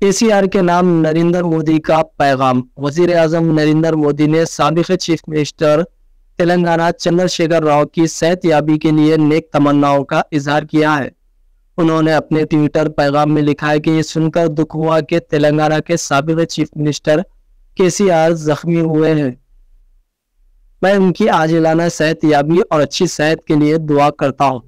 PCR के नाम नरेंद्र मोदी का पैगाम वजीर अजम नरेंद्र मोदी ने सबक चीफ मिनिस्टर तेलंगाना चंद्रशेखर राव की सेहत याबी के लिए नेक तमन्नाओं का इजहार किया है उन्होंने अपने ट्विटर पैगाम में लिखा है कि ये सुनकर दुख हुआ कि तेलंगाना के सबक चीफ मिनिस्टर केसीआर जख्मी हुए हैं मैं उनकी आजिलाना याबी और अच्छी सेहत के लिए दुआ करता हूँ